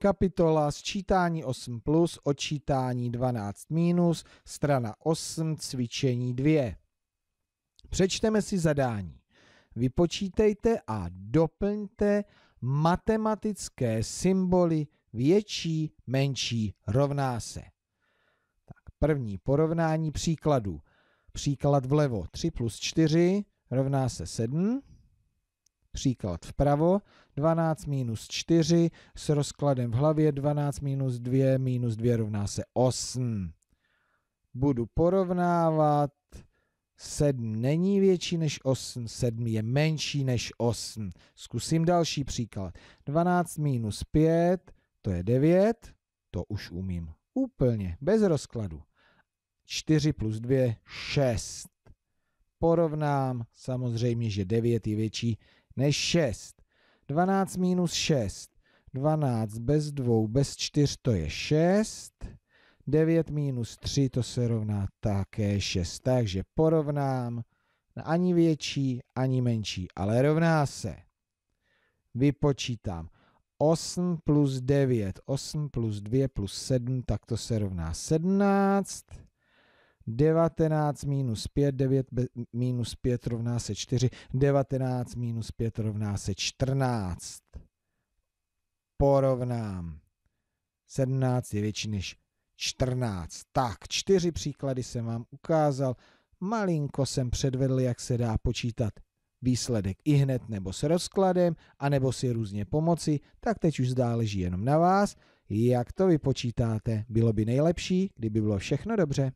Kapitola sčítání 8 plus, odčítání 12 minus, strana 8, cvičení 2. Přečteme si zadání. Vypočítejte a doplňte matematické symboly větší, menší, rovná se. Tak první porovnání příkladu. Příklad vlevo 3 plus 4 rovná se 7 příklad vpravo, 12 minus 4 s rozkladem v hlavě 12 minus 2 minus 2 rovná se 8. Budu porovnávat, 7 není větší než 8, 7 je menší než 8. Zkusím další příklad. 12 minus 5, to je 9, to už umím úplně, bez rozkladu. 4 plus 2, 6. Porovnám, samozřejmě, že 9 je větší ne 6. 12 minus 6. 12 bez 2, bez 4 to je 6. 9 minus 3 to se rovná také 6. Takže porovnám ani větší, ani menší, ale rovná se. Vypočítám. 8 plus 9, 8 plus 2 plus 7, tak to se rovná 17. 19 minus 5, 9 minus 5 rovná se 4, 19 minus 5 rovná se 14. Porovnám. 17 je větší než 14. Tak, čtyři příklady jsem vám ukázal. Malinko jsem předvedl, jak se dá počítat výsledek i hned nebo s rozkladem, anebo si různě pomoci, tak teď už záleží jenom na vás, jak to vypočítáte. Bylo by nejlepší, kdyby bylo všechno dobře.